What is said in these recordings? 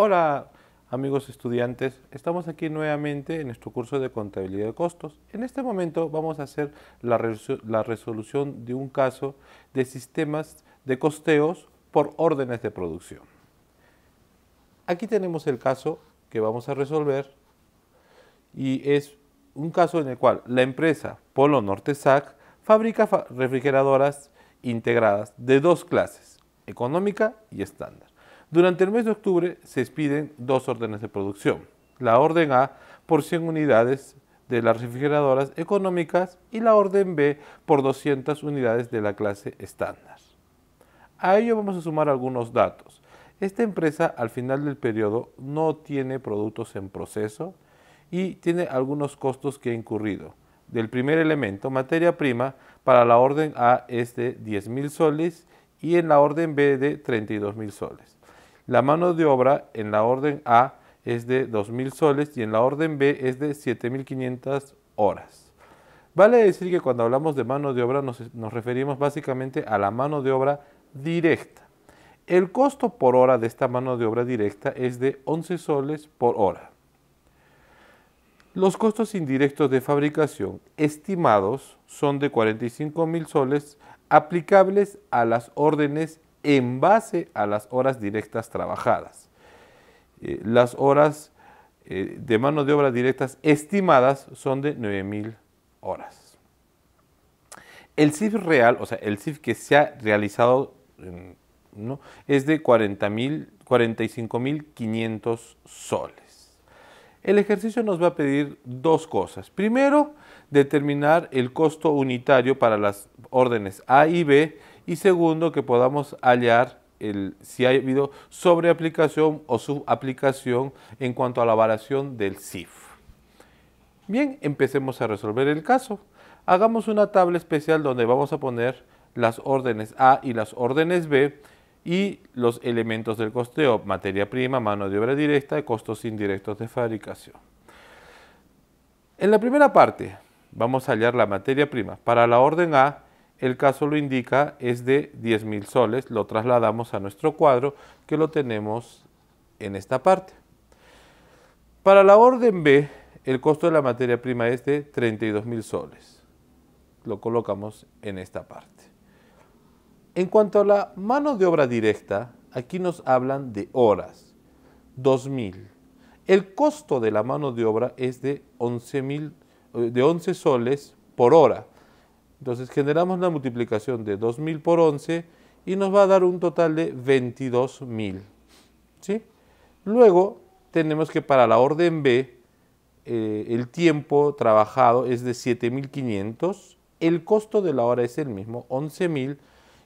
Hola amigos estudiantes, estamos aquí nuevamente en nuestro curso de contabilidad de costos. En este momento vamos a hacer la, resolución de un caso de sistemas de costeos por órdenes de producción. Aquí tenemos el caso que vamos a resolver y es un caso en el cual la empresa Polo Norte SAC fabrica refrigeradoras integradas de dos clases, económica y estándar. Durante el mes de octubre se expiden dos órdenes de producción. La orden A por 100 unidades de las refrigeradoras económicas y la orden B por 200 unidades de la clase estándar. A ello vamos a sumar algunos datos. Esta empresa al final del periodo no tiene productos en proceso y tiene algunos costos que ha incurrido. Del primer elemento, materia prima, para la orden A es de 10.000 soles y en la orden B de 32.000 soles. La mano de obra en la orden A es de 2.000 soles y en la orden B es de 7.500 horas. Vale decir que cuando hablamos de mano de obra nos, referimos básicamente a la mano de obra directa. El costo por hora de esta mano de obra directa es de 11 soles por hora. Los costos indirectos de fabricación estimados son de 45.000 soles aplicables a las órdenes en base a las horas directas trabajadas. Eh, las horas eh, de mano de obra directas estimadas son de 9.000 horas. El CIF real, o sea, el CIF que se ha realizado es de 45.500 soles. El ejercicio nos va a pedir dos cosas. Primero, determinar el costo unitario para las órdenes A y B y segundo, que podamos hallar el, si ha habido sobreaplicación o subaplicación en cuanto a la variación del CIF. Bien, empecemos a resolver el caso. Hagamos una tabla especial donde vamos a poner las órdenes A y las órdenes B y los elementos del costeo, materia prima, mano de obra directa, y costos indirectos de fabricación. En la primera parte vamos a hallar la materia prima. Para la orden A el caso lo indica, es de 10.000 soles. Lo trasladamos a nuestro cuadro que lo tenemos en esta parte. Para la orden B, el costo de la materia prima es de 32.000 soles. Lo colocamos en esta parte. En cuanto a la mano de obra directa, aquí nos hablan de horas, 2.000. El costo de la mano de obra es de 11, eh, de 11 soles por hora. Entonces generamos la multiplicación de 2.000 por 11 y nos va a dar un total de 22.000. ¿sí? Luego tenemos que para la orden B eh, el tiempo trabajado es de 7.500, el costo de la hora es el mismo, 11.000,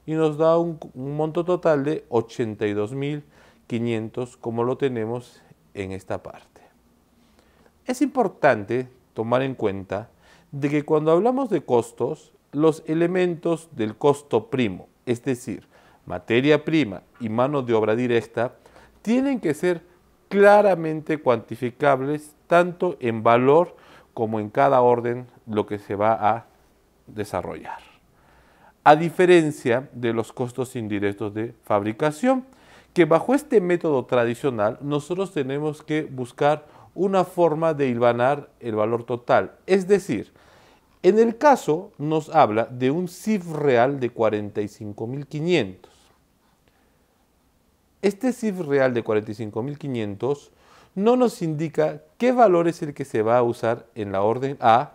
y nos da un, monto total de 82.500 como lo tenemos en esta parte. Es importante tomar en cuenta de que cuando hablamos de costos, los elementos del costo primo, es decir, materia prima y mano de obra directa, tienen que ser claramente cuantificables tanto en valor como en cada orden lo que se va a desarrollar. A diferencia de los costos indirectos de fabricación, que bajo este método tradicional nosotros tenemos que buscar una forma de hilvanar el valor total, es decir, en el caso nos habla de un CIF real de 45.500. Este CIF real de 45.500 no nos indica qué valor es el que se va a usar en la orden A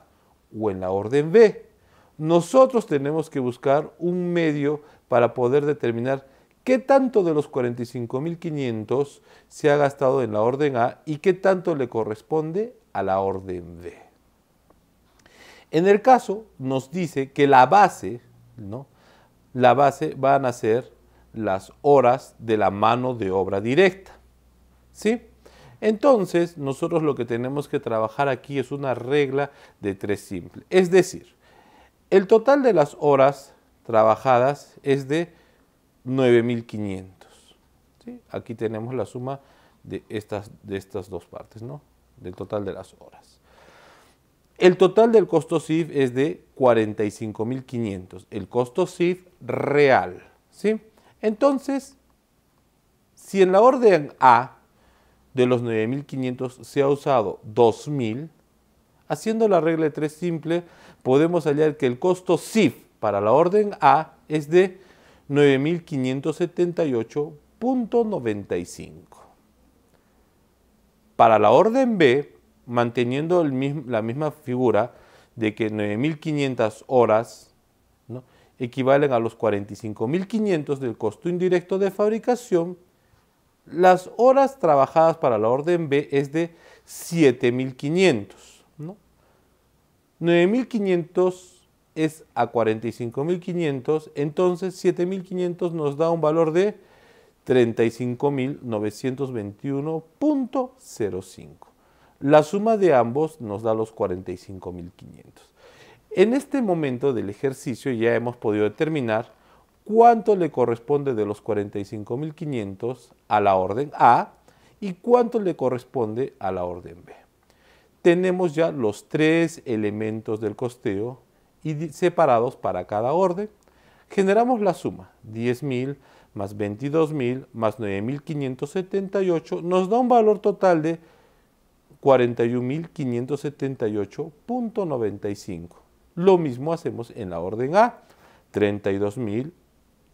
o en la orden B. Nosotros tenemos que buscar un medio para poder determinar qué tanto de los 45.500 se ha gastado en la orden A y qué tanto le corresponde a la orden B. En el caso nos dice que la base, ¿no? La base van a ser las horas de la mano de obra directa. ¿Sí? Entonces, nosotros lo que tenemos que trabajar aquí es una regla de tres simples. Es decir, el total de las horas trabajadas es de 9500. ¿sí? Aquí tenemos la suma de estas, de estas dos partes, ¿no? Del total de las horas. El total del costo CIF es de 45.500, el costo CIF real. ¿sí? Entonces, si en la orden A de los 9.500 se ha usado 2.000, haciendo la regla de 3 simple, podemos hallar que el costo CIF para la orden A es de 9.578.95. Para la orden B, manteniendo la misma figura de que 9.500 horas equivalen a los 45.500 del costo indirecto de fabricación, las horas trabajadas para la orden B es de 7.500. 9.500 es a 45.500, entonces 7.500 nos da un valor de 35.921.05. La suma de ambos nos da los 45.500. En este momento del ejercicio ya hemos podido determinar cuánto le corresponde de los 45.500 a la orden A y cuánto le corresponde a la orden B. Tenemos ya los tres elementos del costeo y separados para cada orden. Generamos la suma, 10.000 más 22.000 más 9.578 nos da un valor total de 41.578.95. Lo mismo hacemos en la orden A, 32.000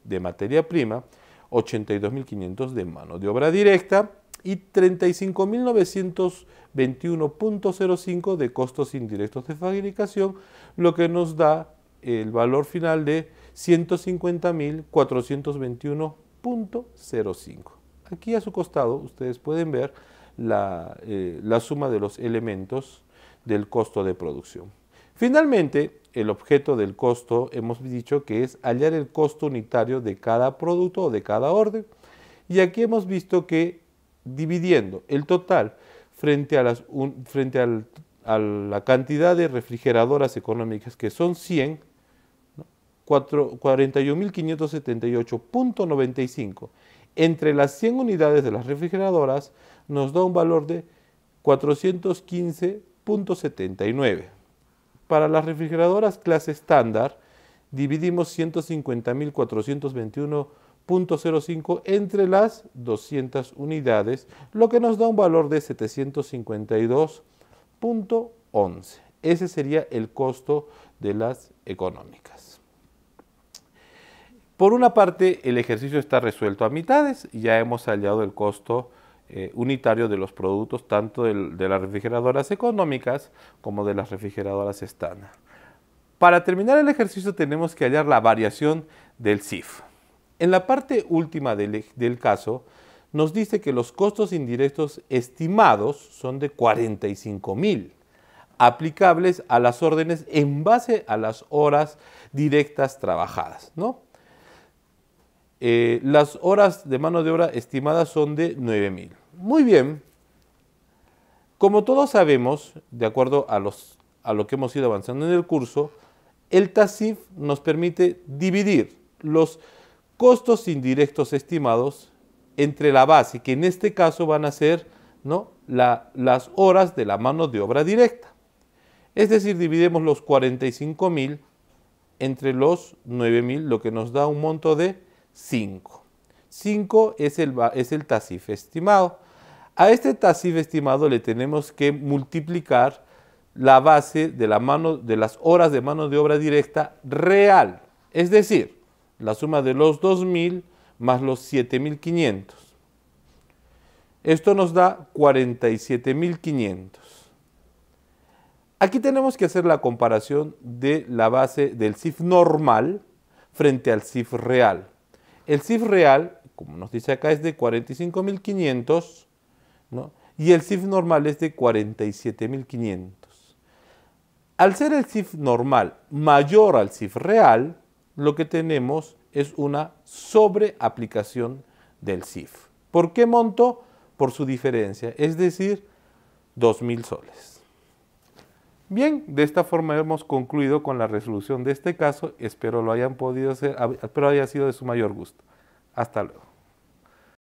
de materia prima, 82.500 de mano de obra directa y 35.921.05 de costos indirectos de fabricación, lo que nos da el valor final de 150.421.05. Aquí a su costado ustedes pueden ver eh, la, suma de los elementos del costo de producción. Finalmente, el objeto del costo hemos dicho que es hallar el costo unitario de cada producto o de cada orden. Y aquí hemos visto que dividiendo el total frente a, a la cantidad de refrigeradoras económicas que son 100, 41.578.95 entre las 100 unidades de las refrigeradoras nos da un valor de 415.79. Para las refrigeradoras clase estándar, dividimos 150.421.05 entre las 200 unidades, lo que nos da un valor de 752.11. Ese sería el costo de las económicas. Por una parte, el ejercicio está resuelto a mitades, ya hemos hallado el costo eh, unitario de los productos tanto de las refrigeradoras económicas como de las refrigeradoras estándar. Para terminar el ejercicio tenemos que hallar la variación del CIF. En la parte última del, caso nos dice que los costos indirectos estimados son de 45 mil aplicables a las órdenes en base a las horas directas trabajadas, ¿no? Eh, las horas de mano de obra estimadas son de 9.000. Muy bien. Como todos sabemos, de acuerdo a, los, a lo que hemos ido avanzando en el curso, el TASIF nos permite dividir los costos indirectos estimados entre la base, que en este caso van a ser ¿no? las horas de la mano de obra directa. Es decir, dividimos los 45.000 entre los 9.000, lo que nos da un monto de 5. 5 es el, es TASIF estimado. A este TASIF estimado le tenemos que multiplicar la base de, la mano, de las horas de mano de obra directa real, es decir, la suma de los 2.000 más los 7.500. Esto nos da 47.500. Aquí tenemos que hacer la comparación de la base del CIF normal frente al CIF real. El CIF real, como nos dice acá, es de 45.500 ¿no? y el CIF normal es de 47.500. Al ser el CIF normal mayor al CIF real, lo que tenemos es una sobreaplicación del CIF. ¿Por qué monto? Por su diferencia, es decir, 2.000 soles. Bien, de esta forma hemos concluido con la resolución de este caso. Espero lo hayan podido hacer, espero haya sido de su mayor gusto. Hasta luego.